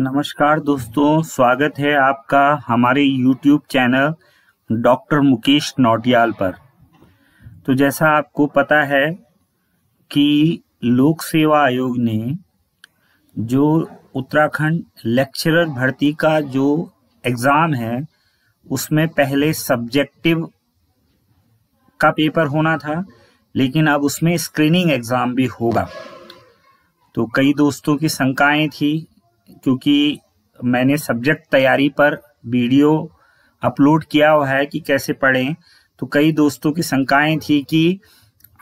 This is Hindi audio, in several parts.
नमस्कार दोस्तों स्वागत है आपका हमारे YouTube channel doctor Mukesh Nautiyal पर तो जैसा आपको पता है कि लोक सेवा आयोग ने जो उत्तराखंड लेक्चरर भर्ती का जो एग्ज़ाम है उसमें पहले सब्जेक्टिव का पेपर होना था लेकिन अब उसमें स्क्रीनिंग एग्ज़ाम भी होगा तो कई दोस्तों की शंकाएं थी क्योंकि मैंने सब्जेक्ट तैयारी पर वीडियो अपलोड किया हुआ है कि कैसे पढ़ें तो कई दोस्तों की शंकाएं थी कि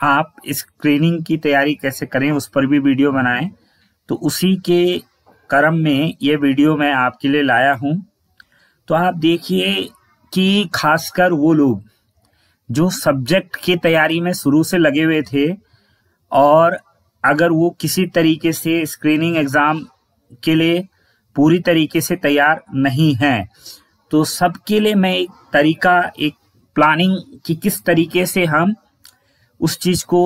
आप स्क्रीनिंग की तैयारी कैसे करें उस पर भी वीडियो बनाएं तो उसी के क्रम में ये वीडियो मैं आपके लिए लाया हूं तो आप देखिए कि खासकर वो लोग जो सब्जेक्ट की तैयारी में शुरू से लगे हुए थे और अगर वो किसी तरीके से स्क्रीनिंग एग्ज़ाम के लिए पूरी तरीके से तैयार नहीं हैं तो सबके लिए मैं एक तरीका एक प्लानिंग कि किस तरीके से हम उस चीज़ को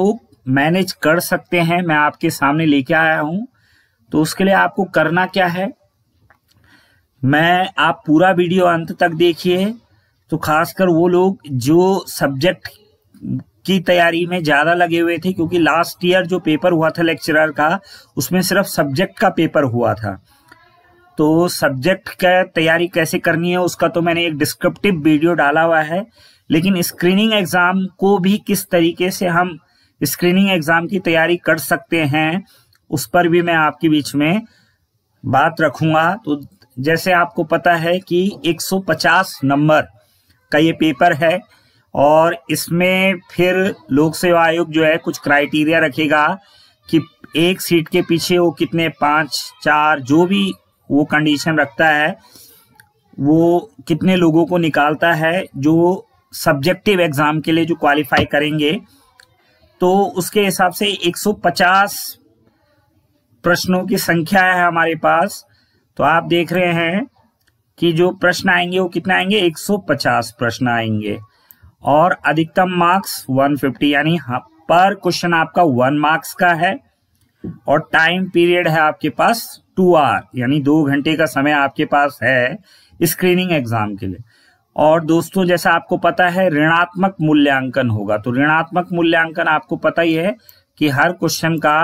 मैनेज कर सकते हैं मैं आपके सामने लेके आया हूं तो उसके लिए आपको करना क्या है मैं आप पूरा वीडियो अंत तक देखिए तो खासकर वो लोग जो सब्जेक्ट की तैयारी में ज्यादा लगे हुए थे क्योंकि लास्ट ईयर जो पेपर हुआ था लेक्चरर का उसमें सिर्फ सब्जेक्ट का पेपर हुआ था तो सब्जेक्ट का तैयारी कैसे करनी है उसका तो मैंने एक डिस्क्रिप्टिव वीडियो डाला हुआ है लेकिन स्क्रीनिंग एग्जाम को भी किस तरीके से हम स्क्रीनिंग एग्जाम की तैयारी कर सकते हैं उस पर भी मैं आपके बीच में बात रखूंगा तो जैसे आपको पता है कि 150 नंबर का ये पेपर है और इसमें फिर लोक सेवा आयोग जो है कुछ क्राइटेरिया रखेगा कि एक सीट के पीछे वो कितने पाँच चार जो भी वो कंडीशन रखता है वो कितने लोगों को निकालता है जो सब्जेक्टिव एग्ज़ाम के लिए जो क्वालिफाई करेंगे तो उसके हिसाब से 150 प्रश्नों की संख्या है हमारे पास तो आप देख रहे हैं कि जो प्रश्न आएंगे वो कितने आएंगे 150 प्रश्न आएंगे और अधिकतम मार्क्स 150 यानी हाँ, पर क्वेश्चन आपका वन मार्क्स का है और टाइम पीरियड है आपके पास टू आवर यानी दो घंटे का समय आपके पास है स्क्रीनिंग एग्जाम के लिए और दोस्तों जैसा आपको पता है ऋणात्मक मूल्यांकन होगा तो ऋणात्मक मूल्यांकन आपको पता ही है कि हर क्वेश्चन का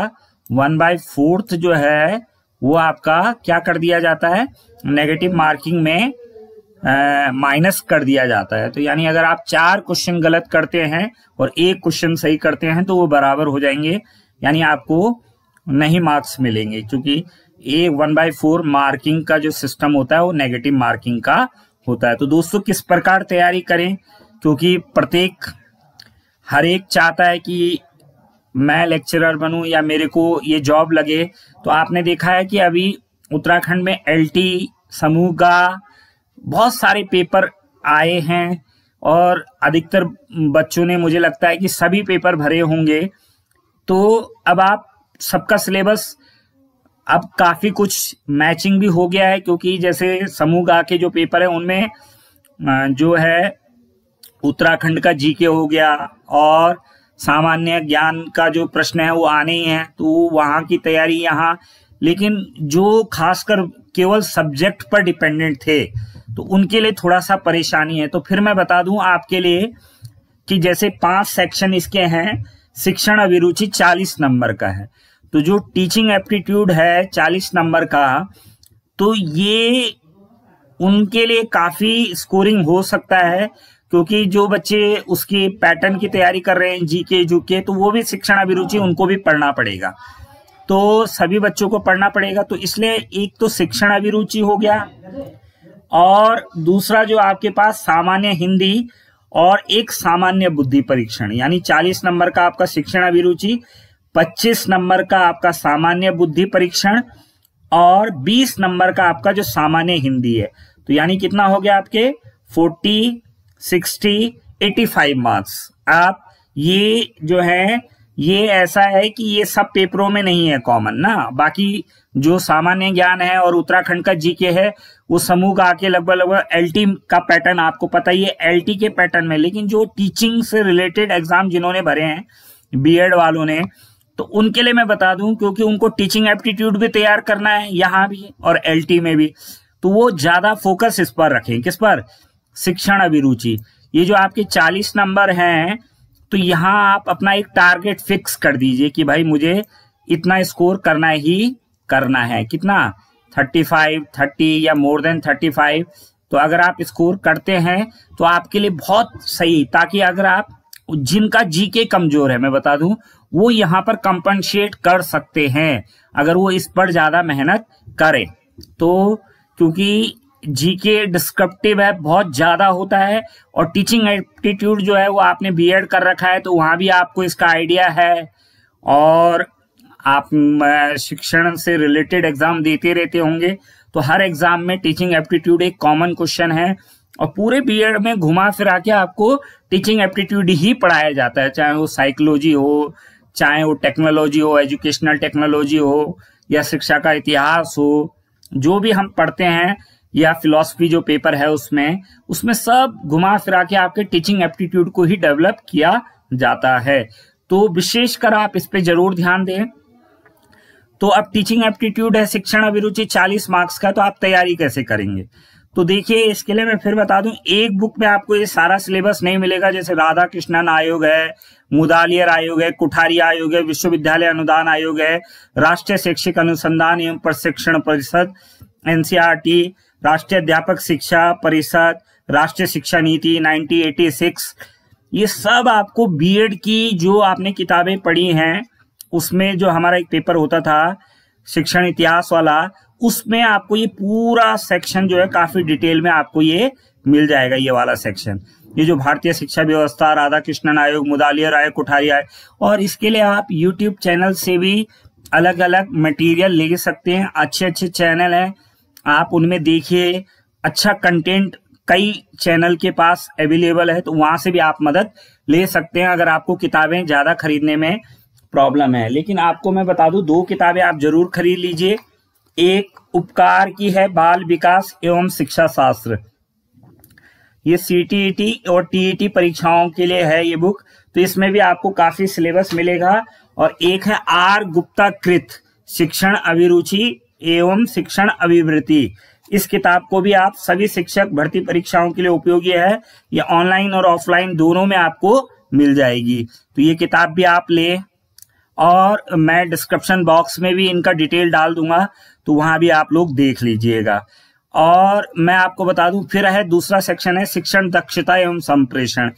वन बाय फोर्थ जो है वो आपका क्या कर दिया जाता है नेगेटिव मार्किंग में माइनस कर दिया जाता है तो यानी अगर आप चार क्वेश्चन गलत करते हैं और एक क्वेश्चन सही करते हैं तो वो बराबर हो जाएंगे यानी आपको नहीं मार्क्स मिलेंगे क्योंकि a one by four marking का जो सिस्टम होता है वो नेगेटिव मार्किंग का होता है तो दोस्तों किस प्रकार तैयारी करें क्योंकि प्रत्येक हर एक चाहता है कि मैं लेक्चरर बनूं या मेरे को ये जॉब लगे तो आपने देखा है कि अभी उत्तराखंड में एलटी समूह का बहुत सारे पेपर आए हैं और अधिकतर बच्चों ने मुझे लगता है कि सभी पेपर भरे होंगे तो अब आप सबका सिलेबस अब काफ़ी कुछ मैचिंग भी हो गया है क्योंकि जैसे समूह गा के जो पेपर है उनमें जो है उत्तराखंड का जीके हो गया और सामान्य ज्ञान का जो प्रश्न है वो आने ही है तो वहां की तैयारी यहाँ लेकिन जो खासकर केवल सब्जेक्ट पर डिपेंडेंट थे तो उनके लिए थोड़ा सा परेशानी है तो फिर मैं बता दूं आपके लिए कि जैसे पांच सेक्शन इसके हैं शिक्षण अभिरुचि चालीस नंबर का है तो जो टीचिंग एप्टीट्यूड है चालीस नंबर का तो ये उनके लिए काफी स्कोरिंग हो सकता है क्योंकि जो बच्चे उसके पैटर्न की तैयारी कर रहे हैं जी के तो वो भी शिक्षण अभिरुचि उनको भी पढ़ना पड़ेगा तो सभी बच्चों को पढ़ना पड़ेगा तो इसलिए एक तो शिक्षण अभिरुचि हो गया और दूसरा जो आपके पास सामान्य हिंदी और एक सामान्य बुद्धि परीक्षण यानी 40 नंबर का आपका शिक्षण अभिरुचि 25 नंबर का आपका सामान्य बुद्धि परीक्षण और 20 नंबर का आपका जो सामान्य हिंदी है तो यानी कितना हो गया आपके 40, 60, 85 मार्क्स आप ये जो है ये ऐसा है कि ये सब पेपरों में नहीं है कॉमन ना बाकी जो सामान्य ज्ञान है और उत्तराखंड का जीके है वो समूह का आके लगभग लगभग एलटी का पैटर्न आपको पता ही है एलटी के पैटर्न में लेकिन जो टीचिंग से रिलेटेड एग्जाम जिन्होंने भरे हैं बीएड वालों ने तो उनके लिए मैं बता दूं क्योंकि उनको टीचिंग एप्टीट्यूड भी तैयार करना है यहाँ भी और एल में भी तो वो ज्यादा फोकस इस पर रखें किस पर शिक्षण अभिरुचि ये जो आपके चालीस नंबर हैं तो यहाँ आप अपना एक टारगेट फिक्स कर दीजिए कि भाई मुझे इतना स्कोर करना ही करना है कितना 35, 30 या मोर देन 35 तो अगर आप स्कोर करते हैं तो आपके लिए बहुत सही ताकि अगर आप जिनका जीके कमजोर है मैं बता दूं वो यहाँ पर कंपनसेट कर सकते हैं अगर वो इस पर ज्यादा मेहनत करें तो क्योंकि जीके डिस्क्रिप्टिव है बहुत ज़्यादा होता है और टीचिंग एप्टीट्यूड जो है वो आपने बीएड कर रखा है तो वहाँ भी आपको इसका आइडिया है और आप शिक्षण से रिलेटेड एग्ज़ाम देते रहते होंगे तो हर एग्ज़ाम में टीचिंग एप्टीट्यूड एक कॉमन क्वेश्चन है और पूरे बी में घुमा फिरा के आपको टीचिंग एप्टीट्यूड ही पढ़ाया जाता है चाहे वो साइकोलॉजी हो चाहे वो टेक्नोलॉजी हो एजुकेशनल टेक्नोलॉजी हो या शिक्षा का इतिहास हो जो भी हम पढ़ते हैं या फिलोसफी जो पेपर है उसमें उसमें सब घुमा फिरा के आपके टीचिंग एप्टीट्यूड को ही डेवलप किया जाता है तो विशेषकर आप इस पे जरूर ध्यान दें तो अब टीचिंग एप्टीट्यूड है शिक्षण अभिरुचि 40 मार्क्स का तो आप तैयारी कैसे करेंगे तो देखिए इसके लिए मैं फिर बता दूं एक बुक में आपको ये सारा सिलेबस नहीं मिलेगा जैसे राधा कृष्णन आयोग है मुदालियर आयोग है कुठारी आयोग है विश्वविद्यालय अनुदान आयोग है राष्ट्रीय शैक्षिक अनुसंधान एवं प्रशिक्षण परिषद एनसीआरटी राष्ट्रीय अध्यापक शिक्षा परिषद राष्ट्रीय शिक्षा नीति 1986 ये सब आपको बीएड की जो आपने किताबें पढ़ी हैं उसमें जो हमारा एक पेपर होता था शिक्षण इतिहास वाला उसमें आपको ये पूरा सेक्शन जो है काफी डिटेल में आपको ये मिल जाएगा ये वाला सेक्शन ये जो भारतीय शिक्षा व्यवस्था राधा कृष्णन आयोग मुदालियर आयोग कोठारी आयोग और इसके लिए आप यूट्यूब चैनल से भी अलग अलग मटेरियल ले सकते हैं अच्छे अच्छे चैनल हैं आप उनमें देखिए अच्छा कंटेंट कई चैनल के पास अवेलेबल है तो वहां से भी आप मदद ले सकते हैं अगर आपको किताबें ज़्यादा खरीदने में प्रॉब्लम है लेकिन आपको मैं बता दूं दो किताबें आप जरूर खरीद लीजिए एक उपकार की है बाल विकास एवं शिक्षा शास्त्र ये सीटीईटी e और टीईटी e परीक्षाओं के लिए है ये बुक तो इसमें भी आपको काफी सिलेबस मिलेगा और एक है आर गुप्ता कृत शिक्षण अभिरुचि एवं शिक्षण अभिवृत्ति इस किताब को भी आप सभी शिक्षक भर्ती परीक्षाओं के लिए उपयोगी है ये ऑनलाइन और ऑफलाइन दोनों में आपको मिल जाएगी तो ये किताब भी आप ले और मैं डिस्क्रिप्शन बॉक्स में भी इनका डिटेल डाल दूंगा तो वहां भी आप लोग देख लीजिएगा और मैं आपको बता दूं फिर है दूसरा सेक्शन है शिक्षण दक्षता एवं संप्रेषण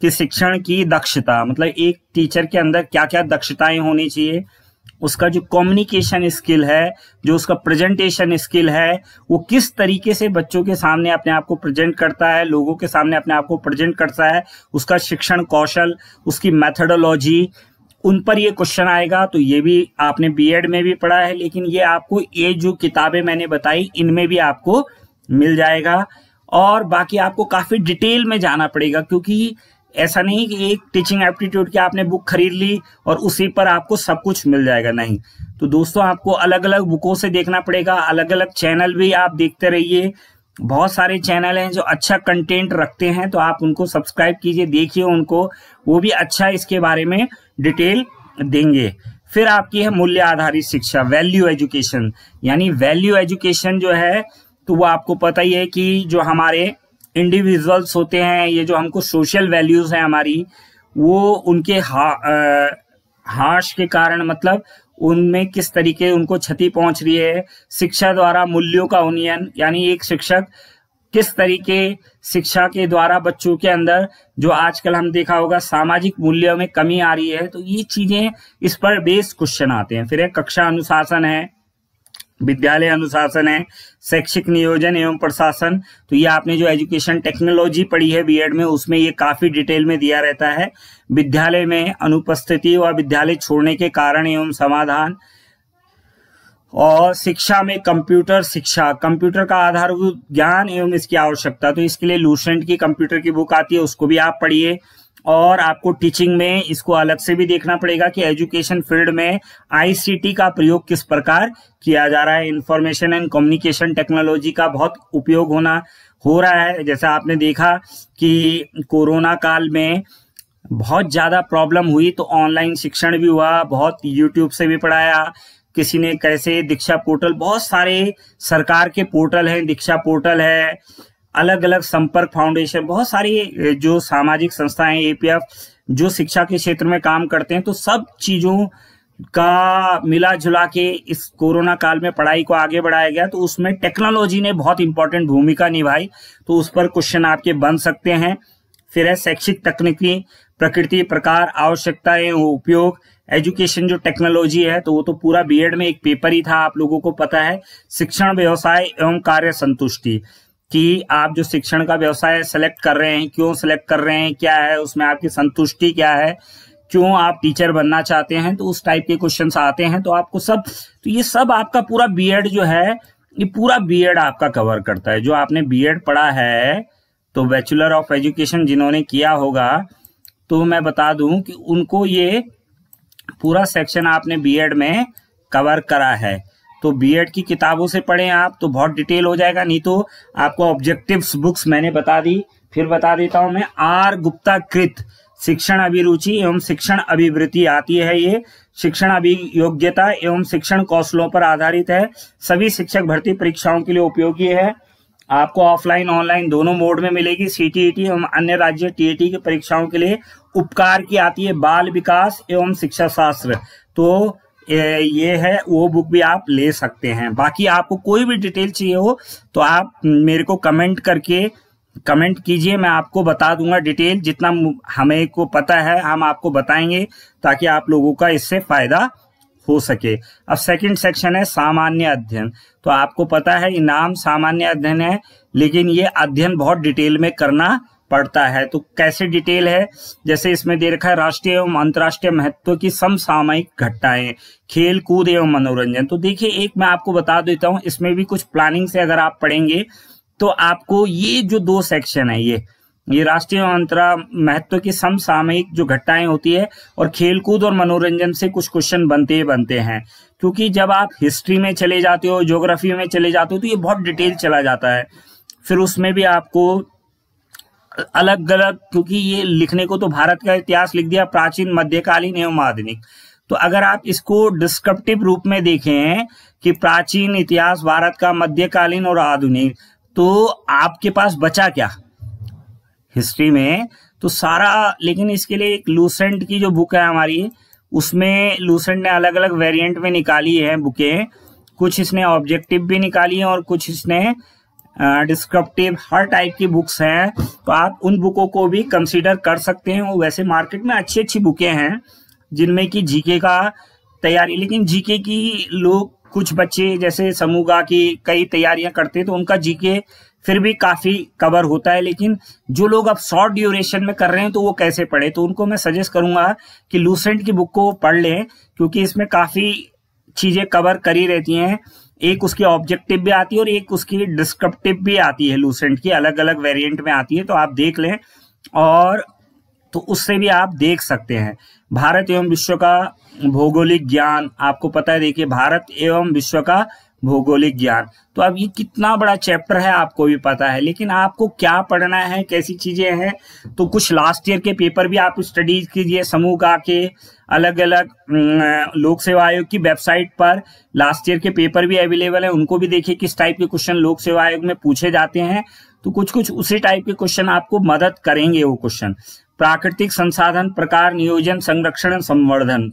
कि शिक्षण की दक्षता मतलब एक टीचर के अंदर क्या क्या दक्षताएं होनी चाहिए उसका जो कम्युनिकेशन स्किल है जो उसका प्रेजेंटेशन स्किल है वो किस तरीके से बच्चों के सामने अपने आप को प्रेजेंट करता है लोगों के सामने अपने आप को प्रेजेंट करता है उसका शिक्षण कौशल उसकी मैथडोलॉजी उन पर ये क्वेश्चन आएगा तो ये भी आपने बीएड में भी पढ़ा है लेकिन ये आपको ये जो किताबें मैंने बताई इनमें भी आपको मिल जाएगा और बाकी आपको काफ़ी डिटेल में जाना पड़ेगा क्योंकि ऐसा नहीं कि एक टीचिंग एप्टीट्यूड की आपने बुक खरीद ली और उसी पर आपको सब कुछ मिल जाएगा नहीं तो दोस्तों आपको अलग अलग बुकों से देखना पड़ेगा अलग अलग चैनल भी आप देखते रहिए बहुत सारे चैनल हैं जो अच्छा कंटेंट रखते हैं तो आप उनको सब्सक्राइब कीजिए देखिए उनको वो भी अच्छा इसके बारे में डिटेल देंगे फिर आपकी है मूल्य आधारित शिक्षा वैल्यू एजुकेशन यानी वैल्यू एजुकेशन जो है तो वो आपको पता ही है कि जो हमारे इंडिविजुअल्स होते हैं ये जो हमको सोशल वैल्यूज हैं हमारी वो उनके हा हार्श के कारण मतलब उनमें किस तरीके उनको क्षति पहुंच रही है शिक्षा द्वारा मूल्यों का उन्नयन यानी एक शिक्षक किस तरीके शिक्षा के द्वारा बच्चों के अंदर जो आजकल हम देखा होगा सामाजिक मूल्यों में कमी आ रही है तो ये चीजें इस पर बेस क्वेश्चन आते हैं फिर एक कक्षा अनुशासन है विद्यालय अनुशासन है शैक्षिक नियोजन एवं प्रशासन तो ये आपने जो एजुकेशन टेक्नोलॉजी पढ़ी है बीएड में उसमें ये काफी डिटेल में दिया रहता है विद्यालय में अनुपस्थिति व विद्यालय छोड़ने के कारण एवं समाधान और शिक्षा में कंप्यूटर शिक्षा कंप्यूटर का आधारभूत ज्ञान एवं इसकी आवश्यकता तो इसके लिए लूसेंट की कंप्यूटर की बुक आती है उसको भी आप पढ़िए और आपको टीचिंग में इसको अलग से भी देखना पड़ेगा कि एजुकेशन फील्ड में आईसीटी का प्रयोग किस प्रकार किया जा रहा है इंफॉर्मेशन एंड कम्युनिकेशन टेक्नोलॉजी का बहुत उपयोग होना हो रहा है जैसा आपने देखा कि कोरोना काल में बहुत ज़्यादा प्रॉब्लम हुई तो ऑनलाइन शिक्षण भी हुआ बहुत यूट्यूब से भी पढ़ाया किसी ने कैसे दीक्षा पोर्टल बहुत सारे सरकार के पोर्टल हैं दीक्षा पोर्टल है अलग अलग संपर्क फाउंडेशन बहुत सारी जो सामाजिक संस्थाएं एपीएफ जो शिक्षा के क्षेत्र में काम करते हैं तो सब चीजों का मिला जुला के इस कोरोना काल में पढ़ाई को आगे बढ़ाया गया तो उसमें टेक्नोलॉजी ने बहुत इंपॉर्टेंट भूमिका निभाई तो उस पर क्वेश्चन आपके बन सकते हैं फिर है शैक्षिक तकनीकी प्रकृति प्रकार आवश्यकताएं उपयोग एजुकेशन जो टेक्नोलॉजी है तो वो तो पूरा बीएड में एक पेपर ही था आप लोगों को पता है शिक्षण व्यवसाय एवं कार्य संतुष्टि कि आप जो शिक्षण का व्यवसाय सेलेक्ट कर रहे हैं क्यों सेलेक्ट कर रहे हैं क्या है उसमें आपकी संतुष्टि क्या है क्यों आप टीचर बनना चाहते हैं तो उस टाइप के क्वेश्चन आते हैं तो आपको सब तो ये सब आपका पूरा बी जो है ये पूरा बी आपका कवर करता है जो आपने बी पढ़ा है तो बैचुलर ऑफ एजुकेशन जिन्होंने किया होगा तो मैं बता दूं कि उनको ये पूरा सेक्शन आपने बीएड में कवर करा है तो बीएड की किताबों से पढ़ें आप तो बहुत डिटेल हो जाएगा नहीं तो आपको ऑब्जेक्टिव्स बुक्स मैंने बता दी फिर बता देता हूं मैं आर गुप्ता कृत शिक्षण अभिरुचि एवं शिक्षण अभिवृत्ति आती है ये शिक्षण अभियोग्यता एवं शिक्षण कौशलों पर आधारित है सभी शिक्षक भर्ती परीक्षाओं के लिए उपयोगी है आपको ऑफलाइन ऑनलाइन दोनों मोड में मिलेगी सीटीईटी e एवं अन्य राज्य टी e की परीक्षाओं के लिए उपकार की आती है बाल विकास एवं शिक्षा शास्त्र तो ये है वो बुक भी आप ले सकते हैं बाकी आपको कोई भी डिटेल चाहिए हो तो आप मेरे को कमेंट करके कमेंट कीजिए मैं आपको बता दूंगा डिटेल जितना हमें को पता है हम आपको बताएंगे ताकि आप लोगों का इससे फायदा हो सके अब सेकंड सेक्शन है सामान्य अध्ययन तो आपको पता है इनाम सामान्य अध्ययन है लेकिन ये अध्ययन बहुत डिटेल में करना पड़ता है तो कैसे डिटेल है जैसे इसमें दे रखा है राष्ट्रीय एवं अंतर्राष्ट्रीय महत्व की समसामयिक घटनाएं खेल कूद एवं मनोरंजन तो देखिए एक मैं आपको बता देता हूँ इसमें भी कुछ प्लानिंग से अगर आप पढ़ेंगे तो आपको ये जो दो सेक्शन है ये ये राष्ट्रीय एवं अंतरा महत्व की समसामयिक जो घटनाएं होती है और खेलकूद और मनोरंजन से कुछ क्वेश्चन बनते ही बनते हैं क्योंकि जब आप हिस्ट्री में चले जाते हो ज्योग्राफी में चले जाते हो तो ये बहुत डिटेल चला जाता है फिर उसमें भी आपको अलग गलत क्योंकि ये लिखने को तो भारत का इतिहास लिख दिया प्राचीन मध्यकालीन एवं आधुनिक तो अगर आप इसको डिस्क्रिप्टिव रूप में देखें कि प्राचीन इतिहास भारत का मध्यकालीन और आधुनिक तो आपके पास बचा क्या हिस्ट्री में तो सारा लेकिन इसके लिए एक लूसेंट की जो बुक है हमारी उसमें लूसेंट ने अलग अलग वेरिएंट में निकाली है बुकें कुछ इसने ऑब्जेक्टिव भी निकाली है और कुछ इसने डिस्क्रिप्टिव हर टाइप की बुक्स हैं तो आप उन बुकों को भी कंसिडर कर सकते हैं वैसे मार्केट में अच्छी अच्छी बुकें हैं जिनमें कि जीके का तैयारी लेकिन जीके की लोग कुछ बच्चे जैसे समूगा की कई तैयारियां करते हैं तो उनका जीके फिर भी काफ़ी कवर होता है लेकिन जो लोग अब शॉर्ट ड्यूरेशन में कर रहे हैं तो वो कैसे पढ़े तो उनको मैं सजेस्ट करूंगा कि लूसेंट की बुक को पढ़ लें क्योंकि इसमें काफ़ी चीज़ें कवर करी रहती हैं एक उसकी ऑब्जेक्टिव भी आती है और एक उसकी डिस्क्रिप्टिव भी आती है लूसेंट की अलग अलग वेरिएंट में आती है तो आप देख लें और तो उससे भी आप देख सकते हैं भारत एवं विश्व का भौगोलिक ज्ञान आपको पता है देखिए भारत एवं विश्व का भौगोलिक ज्ञान तो अब ये कितना बड़ा चैप्टर है आपको भी पता है लेकिन आपको क्या पढ़ना है कैसी चीज़ें हैं तो कुछ लास्ट ईयर के पेपर भी आप स्टडीज कीजिए समूह का के अलग अलग लोक सेवा आयोग की वेबसाइट पर लास्ट ईयर के पेपर भी अवेलेबल है उनको भी देखिए किस टाइप के क्वेश्चन लोक सेवा आयोग में पूछे जाते हैं तो कुछ कुछ उसी टाइप के क्वेश्चन आपको मदद करेंगे वो क्वेश्चन प्राकृतिक संसाधन प्रकार नियोजन संरक्षण संवर्धन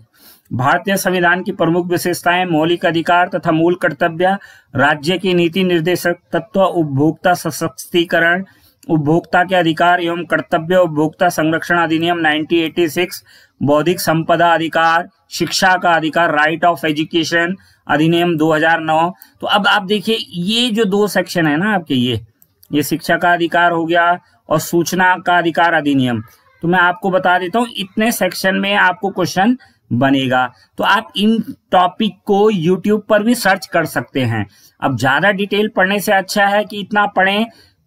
भारतीय संविधान की प्रमुख विशेषताएं मौलिक अधिकार तथा मूल कर्तव्य राज्य की नीति निर्देशक तत्व उपभोक्ता सशक्तिकरण उपभोक्ता के अधिकार एवं कर्तव्य उपभोक्ता संरक्षण अधिनियम 1986 बौद्धिक संपदा अधिकार शिक्षा का अधिकार राइट ऑफ एजुकेशन अधिनियम 2009 तो अब आप देखिए ये जो दो सेक्शन है ना आपके ये ये शिक्षा का अधिकार हो गया और सूचना का अधिकार अधिनियम तो मैं आपको बता देता हूँ इतने सेक्शन में आपको क्वेश्चन बनेगा तो आप इन टॉपिक को यूट्यूब पर भी सर्च कर सकते हैं अब ज़्यादा डिटेल पढ़ने से अच्छा है कि इतना पढ़े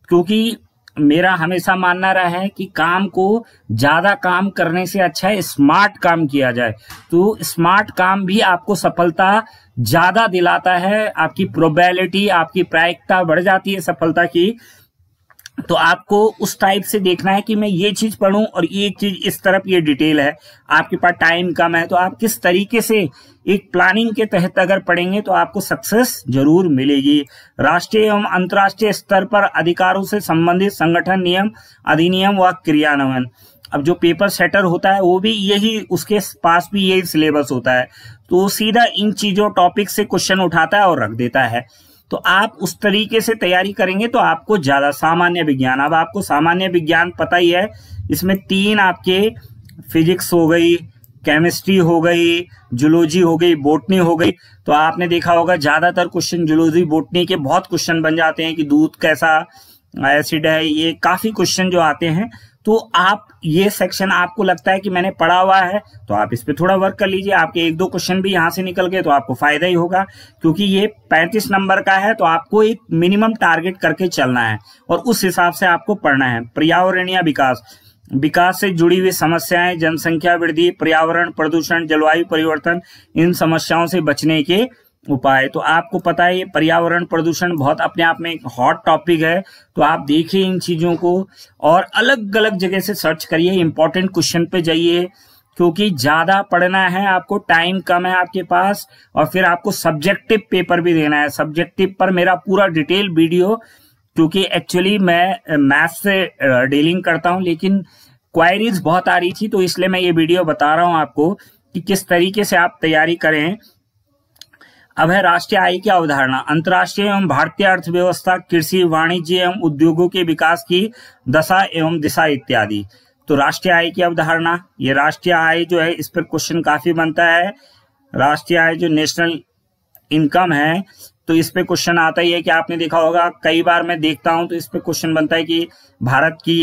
क्योंकि मेरा हमेशा मानना रहा है कि काम को ज़्यादा काम करने से अच्छा है स्मार्ट काम किया जाए तो स्मार्ट काम भी आपको सफलता ज़्यादा दिलाता है आपकी प्रोबेबिलिटी आपकी प्रायिकता बढ़ जाती है सफलता की तो आपको उस टाइप से देखना है कि मैं ये चीज पढ़ूं और ये चीज इस तरफ ये डिटेल है आपके पास टाइम कम है तो आप किस तरीके से एक प्लानिंग के तहत अगर पढ़ेंगे तो आपको सक्सेस जरूर मिलेगी राष्ट्रीय एवं अंतर्राष्ट्रीय स्तर पर अधिकारों से संबंधित संगठन नियम अधिनियम व क्रियान्वयन अब जो पेपर सेटर होता है वो भी यही उसके पास भी यही सिलेबस होता है तो सीधा इन चीजों टॉपिक से क्वेश्चन उठाता है और रख देता है तो आप उस तरीके से तैयारी करेंगे तो आपको ज़्यादा सामान्य विज्ञान अब आपको सामान्य विज्ञान पता ही है इसमें तीन आपके फिजिक्स हो गई केमिस्ट्री हो गई जुलॉजी हो गई बोटनी हो गई तो आपने देखा होगा ज़्यादातर क्वेश्चन जुलॉजी बोटनी के बहुत क्वेश्चन बन जाते हैं कि दूध कैसा एसिड है ये काफ़ी क्वेश्चन जो आते हैं तो आप ये सेक्शन आपको लगता है कि मैंने पढ़ा हुआ है तो आप इस पर थोड़ा वर्क कर लीजिए आपके एक दो क्वेश्चन भी यहाँ से निकल गए तो आपको फायदा ही होगा क्योंकि ये 35 नंबर का है तो आपको एक मिनिमम टारगेट करके चलना है और उस हिसाब से आपको पढ़ना है पर्यावरणीय विकास विकास से जुड़ी हुई समस्याएं जनसंख्या वृद्धि पर्यावरण प्रदूषण जलवायु परिवर्तन इन समस्याओं से बचने के उपाय तो आपको पता है पर्यावरण प्रदूषण बहुत अपने आप में एक हॉट टॉपिक है तो आप देखिए इन चीज़ों को और अलग अलग जगह से सर्च करिए इंपॉर्टेंट क्वेश्चन पे जाइए क्योंकि ज़्यादा पढ़ना है आपको टाइम कम है आपके पास और फिर आपको सब्जेक्टिव पेपर भी देना है सब्जेक्टिव पर मेरा पूरा डिटेल वीडियो क्योंकि एक्चुअली मैं मैथ से डीलिंग करता हूँ लेकिन क्वायरीज बहुत आ रही थी तो इसलिए मैं ये वीडियो बता रहा हूँ आपको कि किस तरीके से आप तैयारी करें अब है राष्ट्रीय आय की अवधारणा अंतर्राष्ट्रीय एवं भारतीय अर्थव्यवस्था कृषि वाणिज्य एवं उद्योगों के विकास की दशा एवं दिशा इत्यादि तो राष्ट्रीय आय की अवधारणा ये राष्ट्रीय आय जो है इस पर क्वेश्चन काफी बनता है राष्ट्रीय आय जो नेशनल इनकम है तो इस पे क्वेश्चन आता ही है कि आपने देखा होगा कई बार मैं देखता हूं तो इस पे क्वेश्चन बनता है कि भारत की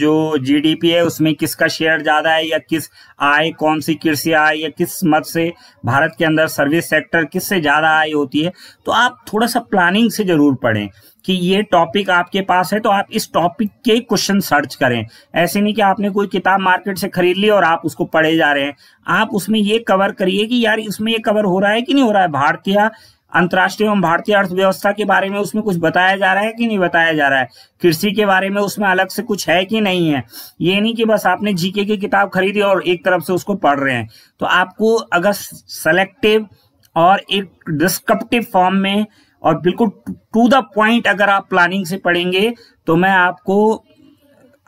जो जीडीपी है उसमें किसका शेयर ज्यादा है या किस आय कौन सी कृषि आय या किस मत से भारत के अंदर सर्विस सेक्टर किससे ज्यादा आय होती है तो आप थोड़ा सा प्लानिंग से जरूर पढ़ें कि ये टॉपिक आपके पास है तो आप इस टॉपिक के क्वेश्चन सर्च करें ऐसे नहीं कि आपने कोई किताब मार्केट से खरीद ली और आप उसको पढ़े जा रहे हैं आप उसमें ये कवर करिए कि यार इसमें ये कवर हो रहा है कि नहीं हो रहा है भारतीय अंतर्राष्ट्रीय एवं भारतीय अर्थव्यवस्था के बारे में उसमें कुछ बताया जा रहा है कि नहीं बताया जा रहा है कृषि के बारे में उसमें अलग से कुछ है कि नहीं है ये नहीं कि बस आपने जीके की किताब खरीदी और एक तरफ से उसको पढ़ रहे हैं तो आपको अगर सेलेक्टिव और एक डिस्क्रिप्टिव फॉर्म में और बिल्कुल टू द पॉइंट अगर आप प्लानिंग से पढ़ेंगे तो मैं आपको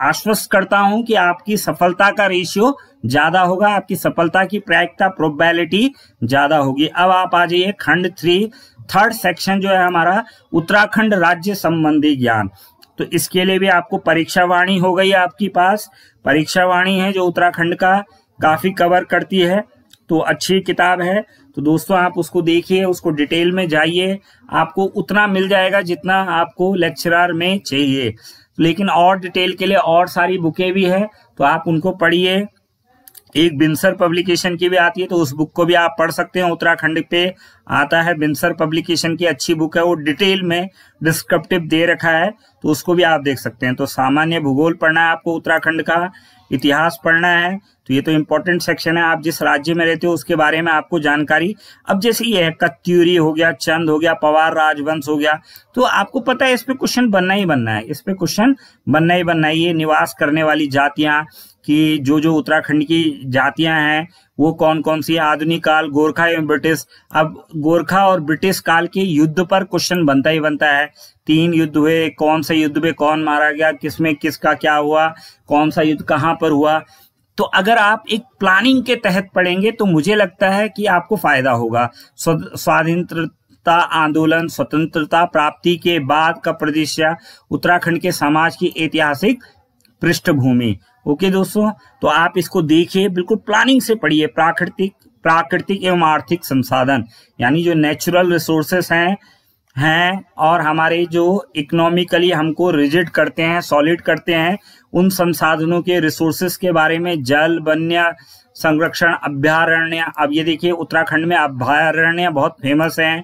आश्वस्त करता हूं कि आपकी सफलता का रेशियो ज्यादा होगा आपकी सफलता की प्रायिकता प्रोबेबिलिटी ज्यादा होगी अब आप आ जाइए खंड थ्री थर्ड सेक्शन जो है हमारा उत्तराखंड राज्य संबंधी ज्ञान तो इसके लिए भी आपको परीक्षा वाणी हो गई आपके पास परीक्षा वाणी है जो उत्तराखंड का काफी कवर करती है तो अच्छी किताब है तो दोस्तों आप उसको देखिए उसको डिटेल में जाइए आपको उतना मिल जाएगा जितना आपको लेक्चरार में चाहिए लेकिन और डिटेल के लिए और सारी बुकें भी हैं तो आप उनको पढ़िए एक बिंसर पब्लिकेशन की भी आती है तो उस बुक को भी आप पढ़ सकते हैं उत्तराखंड पे आता है बिंसर पब्लिकेशन की अच्छी बुक है वो डिटेल में डिस्क्रिप्टिव दे रखा है तो उसको भी आप देख सकते हैं तो सामान्य भूगोल पढ़ना है आपको उत्तराखंड का इतिहास पढ़ना है तो ये तो इम्पोर्टेंट सेक्शन है आप जिस राज्य में रहते हो उसके बारे में आपको जानकारी अब जैसे ये है कत्यूरी हो गया चंद हो गया पवार राजवंश हो गया तो आपको पता है इस पे क्वेश्चन बनना ही बनना है इस पे क्वेश्चन बनना ही बनना है ये निवास करने वाली जातियां कि जो जो उत्तराखंड की जातियां हैं वो कौन कौन सी है आधुनिक काल गोरखा एवं ब्रिटिश अब गोरखा और ब्रिटिश काल के युद्ध पर क्वेश्चन बनता ही बनता है तीन युद्ध हुए कौन से युद्ध में कौन मारा गया किसमें किसका क्या हुआ कौन सा युद्ध कहाँ पर हुआ तो अगर आप एक प्लानिंग के तहत पढ़ेंगे तो मुझे लगता है कि आपको फायदा होगा स्वाधीनता आंदोलन स्वतंत्रता प्राप्ति के बाद का प्रदेश उत्तराखंड के समाज की ऐतिहासिक पृष्ठभूमि ओके दोस्तों तो आप इसको देखिए बिल्कुल प्लानिंग से पढ़िए प्राकृतिक प्राकृतिक एवं आर्थिक संसाधन यानी जो नेचुरल रिसोर्सेस हैं हैं और हमारे जो इकोनॉमिकली हमको रिजिड करते हैं सॉलिड करते हैं उन संसाधनों के रिसोर्सेस के बारे में जल वन्य संरक्षण अभ्यारण्य अब ये देखिए उत्तराखंड में अभ्यारण्य बहुत फेमस हैं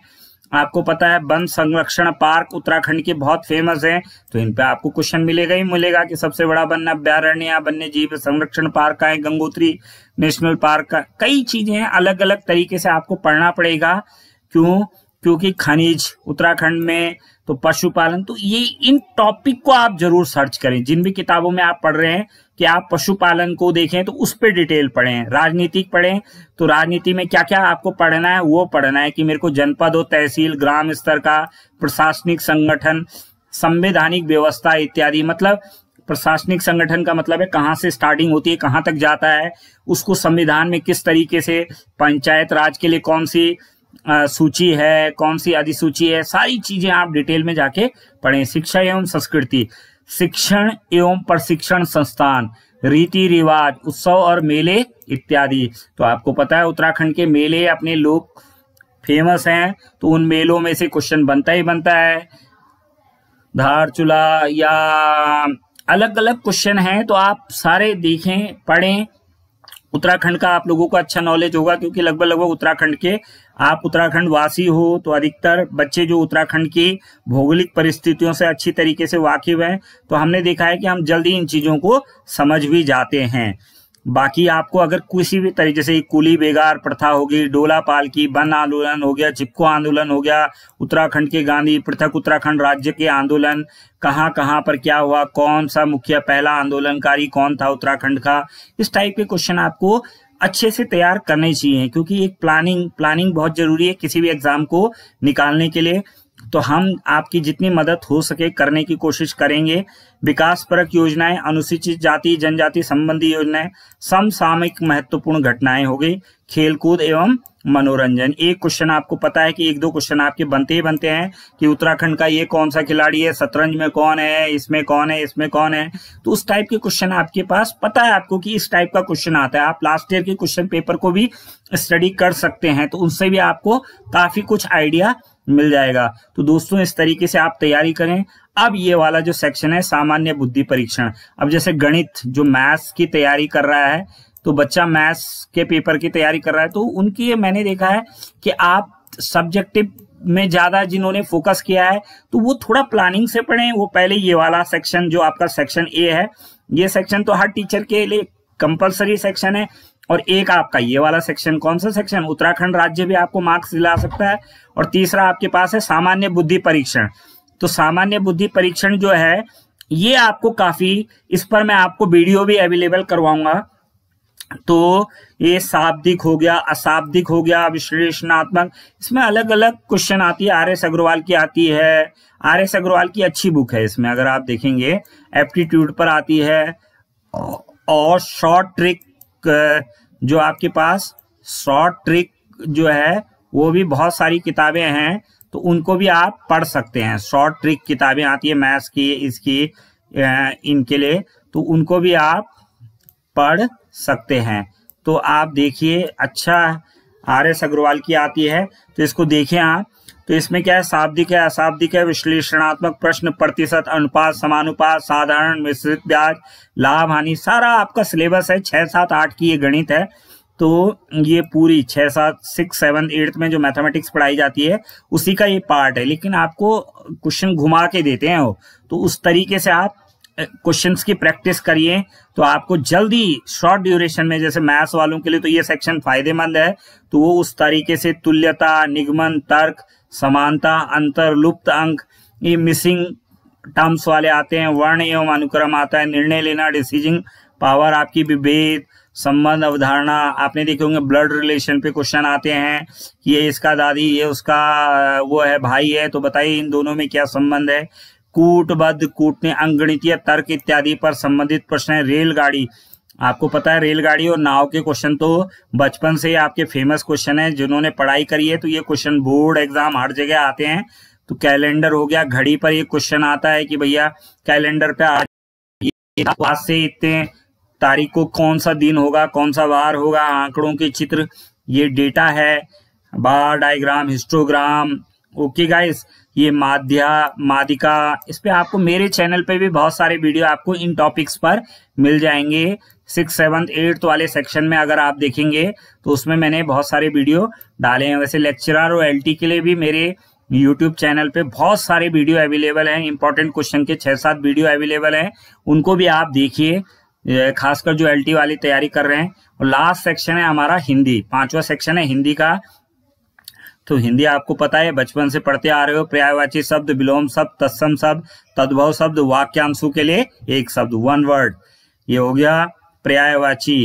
आपको पता है वन संरक्षण पार्क उत्तराखंड के बहुत फेमस है तो इन पे आपको क्वेश्चन मिलेगा ही मिलेगा कि सबसे बड़ा वन अभ्यारण्य वन्य जीव संरक्षण पार्क का है गंगोत्री नेशनल पार्क का कई चीजें हैं अलग अलग तरीके से आपको पढ़ना पड़ेगा क्यों क्योंकि खनिज उत्तराखंड में तो पशुपालन तो ये इन टॉपिक को आप जरूर सर्च करें जिन भी किताबों में आप पढ़ रहे हैं कि आप पशुपालन को देखें तो उस पर डिटेल पढ़ें राजनीतिक पढ़ें तो राजनीति में क्या क्या आपको पढ़ना है वो पढ़ना है कि मेरे को जनपद और तहसील ग्राम स्तर का प्रशासनिक संगठन संवैधानिक व्यवस्था इत्यादि मतलब प्रशासनिक संगठन का मतलब है कहाँ से स्टार्टिंग होती है कहाँ तक जाता है उसको संविधान में किस तरीके से पंचायत राज के लिए कौन सी सूची है कौन सी अधिसूची है सारी चीजें आप डिटेल में जाके पढ़ें शिक्षा एवं संस्कृति शिक्षण एवं प्रशिक्षण संस्थान रीति रिवाज उत्सव और मेले इत्यादि तो आपको पता है उत्तराखंड के मेले अपने लोग फेमस हैं तो उन मेलों में से क्वेश्चन बनता ही बनता है धारचूला या अलग अलग क्वेश्चन हैं तो आप सारे देखें पढ़ें उत्तराखंड का आप लोगों को अच्छा नॉलेज होगा क्योंकि लगभग लगभग उत्तराखंड के आप उत्तराखंड वासी हो तो अधिकतर बच्चे जो उत्तराखंड की भौगोलिक परिस्थितियों से अच्छी तरीके से वाकिफ हैं तो हमने देखा है कि हम जल्दी इन चीज़ों को समझ भी जाते हैं बाकी आपको अगर किसी भी तरीके से कुली बेगार प्रथा होगी डोला पाल की बन आंदोलन हो गया चिपको आंदोलन हो गया उत्तराखंड के गांधी पृथक उत्तराखंड राज्य के आंदोलन कहाँ कहाँ पर क्या हुआ कौन सा मुखिया पहला आंदोलनकारी कौन था उत्तराखंड का इस टाइप के क्वेश्चन आपको अच्छे से तैयार करने चाहिए क्योंकि एक प्लानिंग प्लानिंग बहुत जरूरी है किसी भी एग्जाम को निकालने के लिए तो हम आपकी जितनी मदद हो सके करने की कोशिश करेंगे विकास परक योजनाएं अनुसूचित जाति जनजाति संबंधी योजनाएं समसामयिक महत्वपूर्ण घटनाएं हो गई खेलकूद एवं मनोरंजन एक क्वेश्चन आपको पता है कि एक दो क्वेश्चन आपके बनते ही बनते हैं कि उत्तराखंड का ये कौन सा खिलाड़ी है शतरंज में कौन है इसमें कौन है इसमें कौन है तो उस टाइप के क्वेश्चन आपके पास पता है आपको कि इस टाइप का क्वेश्चन आता है आप लास्ट ईयर के क्वेश्चन पेपर को भी स्टडी कर सकते हैं तो उनसे भी आपको काफी कुछ आइडिया मिल जाएगा तो दोस्तों इस तरीके से आप तैयारी करें अब ये वाला जो सेक्शन है सामान्य बुद्धि परीक्षण अब जैसे गणित जो मैथ्स की तैयारी कर रहा है तो बच्चा मैथ्स के पेपर की तैयारी कर रहा है तो उनकी ये मैंने देखा है कि आप सब्जेक्टिव में ज्यादा जिन्होंने फोकस किया है तो वो थोड़ा प्लानिंग से पढ़ें वो पहले ये वाला सेक्शन जो आपका सेक्शन ए है ये सेक्शन तो हर टीचर के लिए कंपलसरी सेक्शन है और एक आपका ये वाला सेक्शन कौन सा सेक्शन उत्तराखंड राज्य भी आपको मार्क्स दिला सकता है और तीसरा आपके पास है सामान्य बुद्धि परीक्षण तो सामान्य बुद्धि परीक्षण जो है ये आपको काफी इस पर मैं आपको वीडियो भी अवेलेबल करवाऊंगा तो ये शाब्दिक हो गया अशाब्दिक हो गया विश्लेषणात्मक इसमें अलग अलग क्वेश्चन आती है आर एस अग्रवाल की आती है आर एस अग्रवाल की अच्छी बुक है इसमें अगर आप देखेंगे एप्टीट्यूड पर आती है और शॉर्ट ट्रिक जो आपके पास शॉर्ट ट्रिक जो है वो भी बहुत सारी किताबें हैं तो उनको भी आप पढ़ सकते हैं शॉर्ट ट्रिक किताबें आती है मैथ्स की इसकी इनके लिए तो उनको भी आप पढ़ सकते हैं तो आप देखिए अच्छा आर एस अग्रवाल की आती है तो इसको देखिए आप तो इसमें क्या है शाब्दिक है अशाब्दिक है विश्लेषणात्मक प्रश्न प्रतिशत अनुपात समानुपात साधारण मिश्रित ब्याज लाभ हानि सारा आपका सिलेबस है छः सात आठ की ये गणित है तो ये पूरी छः सात सिक्स सेवन एट्थ में जो मैथमेटिक्स पढ़ाई जाती है उसी का ये पार्ट है लेकिन आपको क्वेश्चन घुमा के देते हैं वो तो उस तरीके से आप क्वेश्चंस की प्रैक्टिस करिए तो आपको जल्दी शॉर्ट ड्यूरेशन में जैसे मैथ्स वालों के लिए तो ये सेक्शन फायदेमंद है तो वो उस तरीके से तुल्यता निगमन तर्क समानता अंतर लुप्त अंक ये मिसिंग टर्म्स वाले आते हैं वर्ण एवं अनुक्रम आता है निर्णय लेना डिसीजन पावर आपकी विभेद संबंध अवधारणा आपने देखे होंगे ब्लड रिलेशन पे क्वेश्चन आते हैं ये इसका दादी ये उसका वो है भाई है तो बताइए इन दोनों में क्या संबंध है कूटबद्ध कूटने अंगणितीय तर्क इत्यादि पर संबंधित प्रश्न है रेलगाड़ी आपको पता है रेलगाड़ी और नाव के क्वेश्चन तो बचपन से आपके फेमस क्वेश्चन है जिन्होंने पढ़ाई करी है तो ये क्वेश्चन बोर्ड एग्जाम हर जगह आते हैं तो कैलेंडर हो गया घड़ी पर ये क्वेश्चन आता है कि भैया कैलेंडर पे आज आज से इतने तारीख को कौन सा दिन होगा कौन सा वार होगा आंकड़ों के चित्र ये डेटा है bar diagram histogram okay guys ये माध्या मादिका इस पर आपको मेरे चैनल पे भी बहुत सारे वीडियो आपको इन टॉपिक्स पर मिल जाएंगे सिक्स सेवन्थ एट्थ वाले सेक्शन में अगर आप देखेंगे तो उसमें मैंने बहुत सारे वीडियो डाले हैं वैसे लेक्चरर और एलटी के लिए भी मेरे यूट्यूब चैनल पे बहुत सारे वीडियो अवेलेबल हैं इंपॉर्टेंट क्वेश्चन के छह सात वीडियो अवेलेबल हैं उनको भी आप देखिए खासकर जो एल वाली तैयारी कर रहे हैं और लास्ट सेक्शन है हमारा हिंदी पांचवा सेक्शन है हिंदी का तो हिंदी आपको पता है बचपन से पढ़ते आ रहे हो पर्यायवाची शब्द विलोम शब्द तत्सम शब्द तद्भव शब्द वाक्यांशु के लिए एक शब्द वन वर्ड ये हो गया पर्यायवाची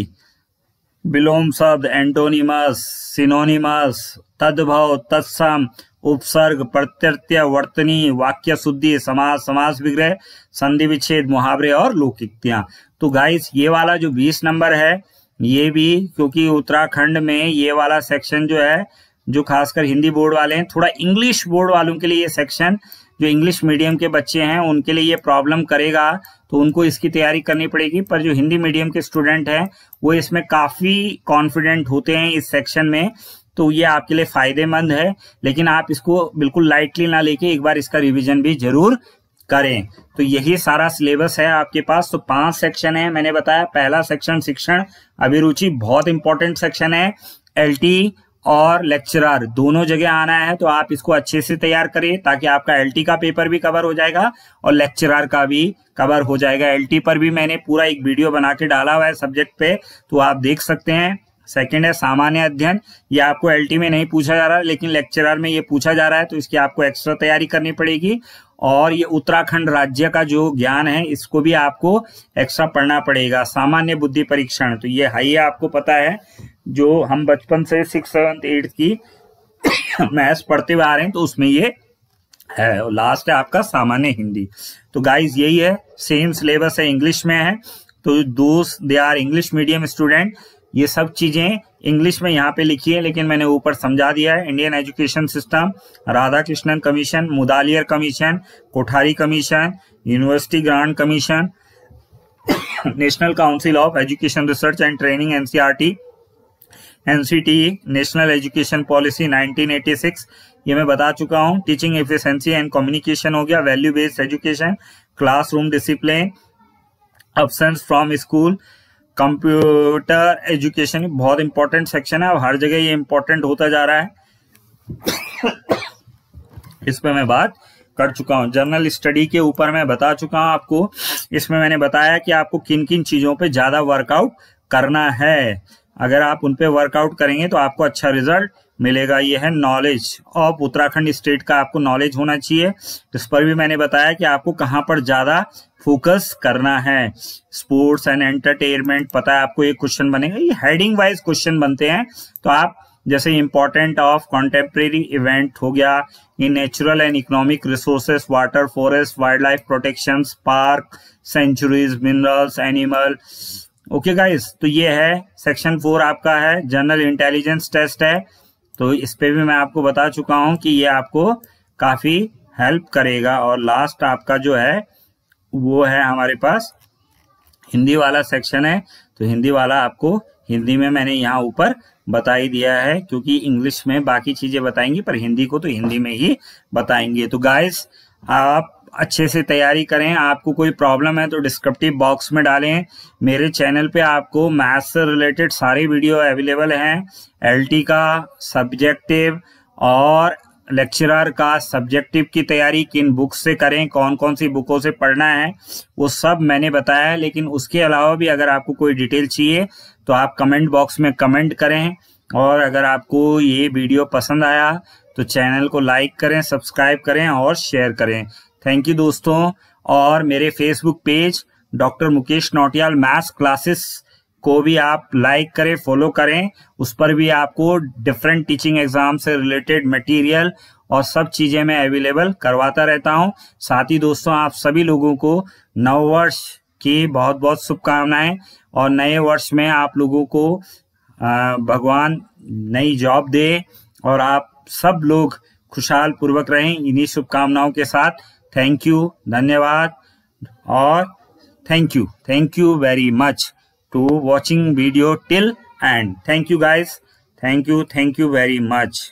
विलोम शब्द एंटोनिमस सिनोनिमस तद्भव तत्सम उपसर्ग प्रत्यर्त्य वर्तनी वाक्य शुद्धि समास समाज विग्रह संधि विच्छेद मुहावरे और लौकिकतियां तो गाइस ये वाला जो बीस नंबर है ये भी क्योंकि उत्तराखंड में ये वाला सेक्शन जो है जो खासकर हिंदी बोर्ड वाले हैं थोड़ा इंग्लिश बोर्ड वालों के लिए ये सेक्शन जो इंग्लिश मीडियम के बच्चे हैं उनके लिए ये प्रॉब्लम करेगा तो उनको इसकी तैयारी करनी पड़ेगी पर जो हिंदी मीडियम के स्टूडेंट हैं वो इसमें काफ़ी कॉन्फिडेंट होते हैं इस सेक्शन में तो ये आपके लिए फायदेमंद है लेकिन आप इसको बिल्कुल लाइटली ना लेके एक बार इसका रिविजन भी जरूर करें तो यही सारा सिलेबस है आपके पास तो पांच सेक्शन है मैंने बताया पहला सेक्शन शिक्षण अभिरुचि बहुत इंपॉर्टेंट सेक्शन है एलटी और लेक्चरर दोनों जगह आना है तो आप इसको अच्छे से तैयार करिए ताकि आपका एलटी का पेपर भी कवर हो जाएगा और लेक्चरर का भी कवर हो जाएगा एलटी पर भी मैंने पूरा एक वीडियो बना के डाला हुआ है सब्जेक्ट पे तो आप देख सकते हैं सेकेंड है सामान्य अध्ययन ये आपको एलटी में नहीं पूछा जा रहा लेकिन लेक्चरर में ये पूछा जा रहा है तो इसकी आपको एक्स्ट्रा तैयारी करनी पड़ेगी और ये उत्तराखंड राज्य का जो ज्ञान है इसको भी आपको एक्स्ट्रा पढ़ना पड़ेगा सामान्य बुद्धि परीक्षण तो ये हाई आपको पता है जो हम बचपन से सिक्स सेवंथ एट्थ की मैथ्स पढ़ते हुए आ रहे हैं तो उसमें ये है और लास्ट है आपका सामान्य हिंदी तो गाइज यही है सेम सिलेबस है इंग्लिश में है तो दोस्त they are English medium student ये सब चीज़ें इंग्लिश में यहाँ पे लिखी है लेकिन मैंने ऊपर समझा दिया है Indian education system Radhakrishnan commission Mudaliar commission Kothari commission university grant commission national council of education research and training NCERT NCT national education policy 1986 ये मैं बता चुका हूँ टीचिंग एफिशेंसी एंड कम्युनिकेशन हो गया value based education classroom discipline absence from school computer education बहुत इंपॉर्टेंट सेक्शन है अब हर जगह ये इंपॉर्टेंट होता जा रहा है इस पर मैं बात कर चुका हूँ जर्नल स्टडी के ऊपर मैं बता चुका हूं आपको इसमें मैंने बताया कि आपको किन किन चीज़ों पे ज़्यादा वर्कआउट करना है अगर आप उनपे वर्कआउट करेंगे तो आपको अच्छा रिजल्ट मिलेगा ये है नॉलेज ऑफ उत्तराखंड स्टेट का आपको नॉलेज होना चाहिए तो इस पर भी मैंने बताया कि आपको कहाँ पर ज़्यादा फोकस करना है स्पोर्ट्स एंड एंटरटेनमेंट पता है आपको ये क्वेश्चन बनेगा ये हेडिंग वाइज क्वेश्चन बनते हैं तो आप जैसे इम्पोर्टेंट ऑफ कॉन्टेम्प्रेरी इवेंट हो गया in natural and economic resources water forest wildlife protection park sanctuaries minerals animal okay guys तो ये है सेक्शन फोर आपका है जनरल इंटेलिजेंस टेस्ट है तो इस पर भी मैं आपको बता चुका हूं कि ये आपको काफ़ी हेल्प करेगा और लास्ट आपका जो है वो है हमारे पास हिंदी वाला सेक्शन है तो हिंदी वाला आपको हिंदी में मैंने यहाँ ऊपर बता ही दिया है क्योंकि इंग्लिश में बाकी चीज़ें बताएंगी पर हिंदी को तो हिंदी में ही बताएंगे तो गाइस आप अच्छे से तैयारी करें आपको कोई प्रॉब्लम है तो डिस्क्रिप्टिव बॉक्स में डालें मेरे चैनल पे आपको मैथ से रिलेटेड सारी वीडियो अवेलेबल हैं एलटी का सब्जेक्टिव और लेक्चरर का सब्जेक्टिव की तैयारी किन बुक से करें कौन कौन सी बुकों से पढ़ना है वो सब मैंने बताया है लेकिन उसके अलावा भी अगर आपको कोई डिटेल चाहिए तो आप कमेंट बॉक्स में कमेंट करें और अगर आपको ये वीडियो पसंद आया तो चैनल को लाइक करें सब्सक्राइब करें और शेयर करें थैंक यू दोस्तों और मेरे Facebook page doctor Mukesh Nautiyal maths classes को भी आप लाइक करें फॉलो करें उस पर भी आपको डिफरेंट टीचिंग एग्जाम से रिलेटेड मटेरियल और सब चीजें मैं अवेलेबल करवाता रहता हूं साथ ही दोस्तों आप सभी लोगों को नववर्ष की बहुत बहुत शुभकामनाएं और नए वर्ष में आप लोगों को भगवान नई जॉब दे और आप सब लोग खुशहाल पूर्वक रहें इन्हीं शुभकामनाओं के साथ Thank you, धन्यवाद Or thank you thank you very much to watching video till end thank you guys thank you thank you very much